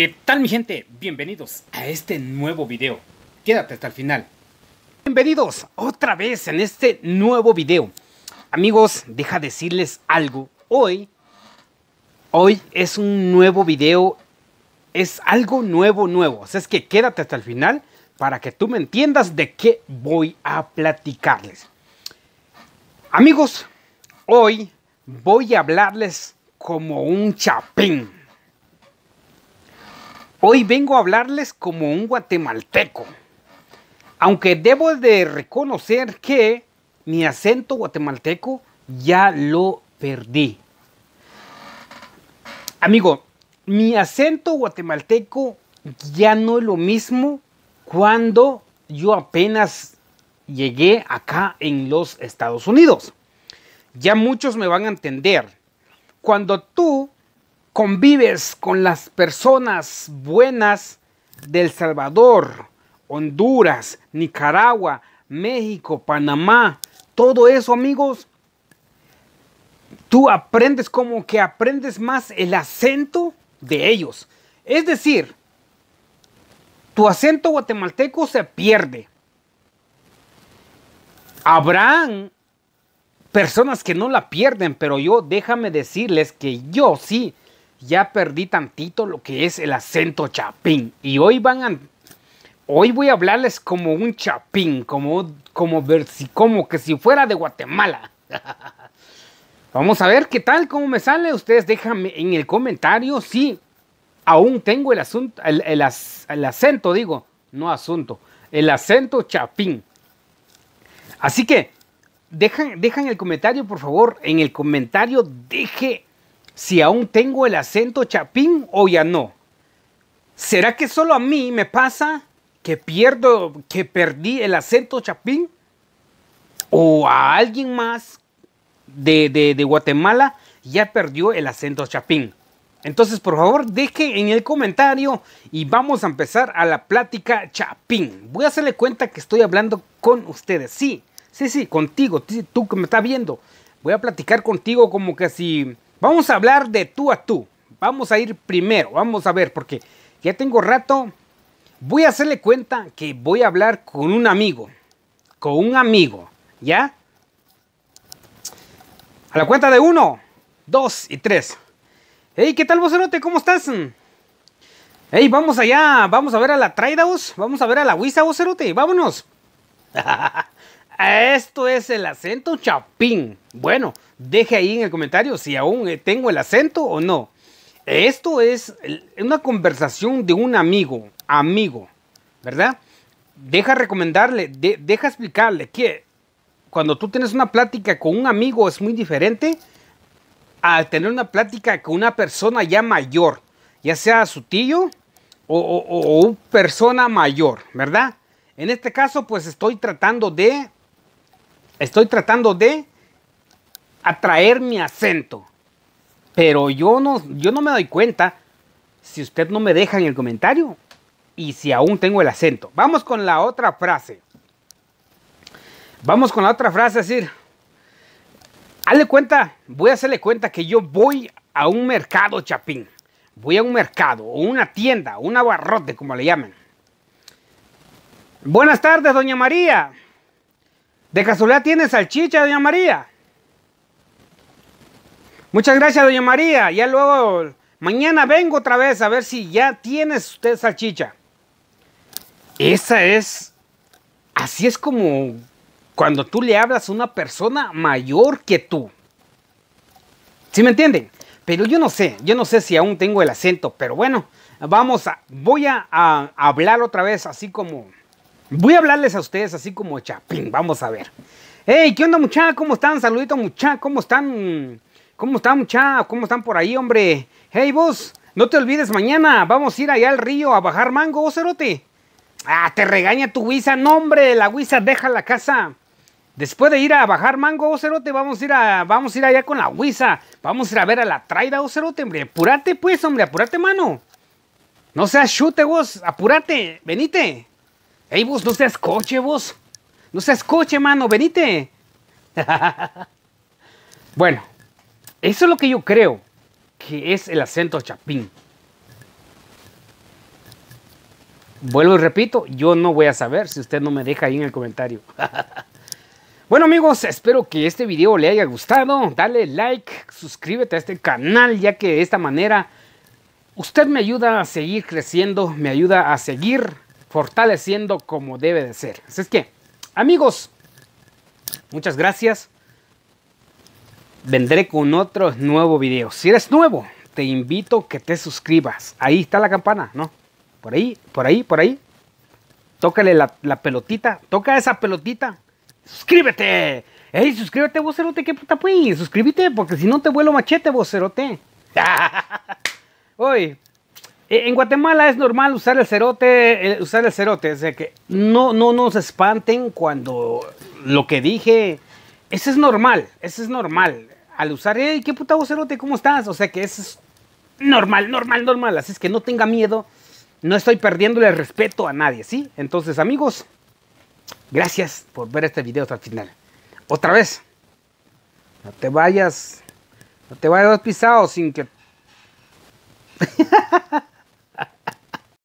¿Qué tal mi gente? Bienvenidos a este nuevo video. Quédate hasta el final. Bienvenidos otra vez en este nuevo video. Amigos, deja decirles algo. Hoy, hoy es un nuevo video. Es algo nuevo, nuevo. O sea, es que quédate hasta el final para que tú me entiendas de qué voy a platicarles. Amigos, hoy voy a hablarles como un chapín. Hoy vengo a hablarles como un guatemalteco, aunque debo de reconocer que mi acento guatemalteco ya lo perdí. Amigo, mi acento guatemalteco ya no es lo mismo cuando yo apenas llegué acá en los Estados Unidos. Ya muchos me van a entender. Cuando tú convives con las personas buenas del Salvador, Honduras, Nicaragua, México, Panamá, todo eso amigos, tú aprendes como que aprendes más el acento de ellos. Es decir, tu acento guatemalteco se pierde. Habrán personas que no la pierden, pero yo déjame decirles que yo sí ya perdí tantito lo que es el acento chapín. Y hoy van a, hoy voy a hablarles como un chapín, como, como, ver si, como que si fuera de Guatemala. Vamos a ver qué tal, cómo me sale. Ustedes déjame en el comentario si aún tengo el, asunto, el, acento, digo, no asunto, el acento chapín. Así que, dejan, dejan el comentario, por favor, en el comentario deje si aún tengo el acento chapín o ya no. ¿Será que solo a mí me pasa que pierdo, que perdí el acento chapín? ¿O a alguien más de, de, Guatemala ya perdió el acento chapín? Entonces, por favor, deje en el comentario y vamos a empezar a la plática chapín. Voy a hacerle cuenta que estoy hablando con ustedes. Sí, sí, sí, contigo, tú que me estás viendo. Voy a platicar contigo como que si Vamos a hablar de tú a tú. Vamos a ir primero, vamos a ver, porque ya tengo rato. Voy a hacerle cuenta que voy a hablar con un amigo. Con un amigo, ¿ya? A la cuenta de uno, dos y tres. Hey, ¿qué tal, vocerote? ¿Cómo estás? Hey, vamos allá, vamos a ver a la Traidaus, vamos a ver a la Wisa, vocerote, vámonos. Esto es el acento chapín. Bueno, deje ahí en el comentario si aún eh, tengo el acento o no. Esto es una conversación de un amigo, amigo, ¿verdad? Deja recomendarle, deja explicarle que cuando tú tienes una plática con un amigo es muy diferente a tener una plática con una persona ya mayor, ya sea su tío o, una persona mayor, ¿verdad? En este caso, pues estoy tratando de Estoy tratando de atraer mi acento. Pero yo no, yo no me doy cuenta si usted no me deja en el comentario y si aún tengo el acento. Vamos con la otra frase. Vamos con la otra frase, es decir, hazle cuenta, voy a hacerle cuenta que yo voy a un mercado, Chapín. Voy a un mercado, o una tienda, un abarrote, como le llaman. Buenas tardes, doña María. ¿De casualidad ¿tienes salchicha, doña María? Muchas gracias, doña María. Ya luego, mañana vengo otra vez a ver si ya tienes usted salchicha. Esa es... Así es como cuando tú le hablas a una persona mayor que tú. ¿Sí me entienden? Pero yo no sé, yo no sé si aún tengo el acento, pero bueno, vamos a, voy a hablar otra vez así como Voy a hablarles a ustedes así como Chapín, vamos a ver. Hey, ¿qué onda mucha? ¿Cómo están? Saludito mucha, ¿cómo están? ¿Cómo están mucha? ¿Cómo están por ahí, hombre? Hey vos, no te olvides mañana, vamos a ir allá al río a bajar mango, cerote. Ah, te regaña tu guisa, no hombre, la guisa deja la casa. Después de ir a bajar mango, Ocerote, vamos a ir a, vamos a ir allá con la guisa. Vamos a ir a ver a la traida, Ocerote, hombre. Apurate pues, hombre, apurate, mano. No seas chute vos, apúrate, venite. Ey, vos, no seas coche, vos. No seas coche, mano, venite. bueno, eso es lo que yo creo que es el acento chapín. Vuelvo y repito, yo no voy a saber si usted no me deja ahí en el comentario. Bueno amigos, espero que este video le haya gustado. Dale like, suscríbete a este canal ya que de esta manera usted me ayuda a seguir creciendo, me ayuda a seguir fortaleciendo como debe de ser. Así es que, amigos, muchas gracias. Vendré con otro nuevo video. Si eres nuevo, te invito a que te suscribas. Ahí está la campana, ¿no? Por ahí, por ahí, por ahí. Tócale la, pelotita. Toca esa pelotita. ¡Suscríbete! ¡Ey, suscríbete, vocerote! ¿Qué puta, pues? Suscríbete, porque si no te vuelo machete, vocerote. ¡Uy! Eh, en Guatemala es normal usar el cerote, usar el cerote, o sea que no, no nos espanten cuando lo que dije, eso es normal, eso es normal. Al usar, Ey, qué puta cerote, ¿cómo estás? O sea que eso es normal, normal, normal, así es que no tenga miedo, no estoy perdiéndole el respeto a nadie, ¿sí? Entonces, amigos, gracias por ver este video hasta el final. Otra vez, no te vayas, no te vayas pisado sin que...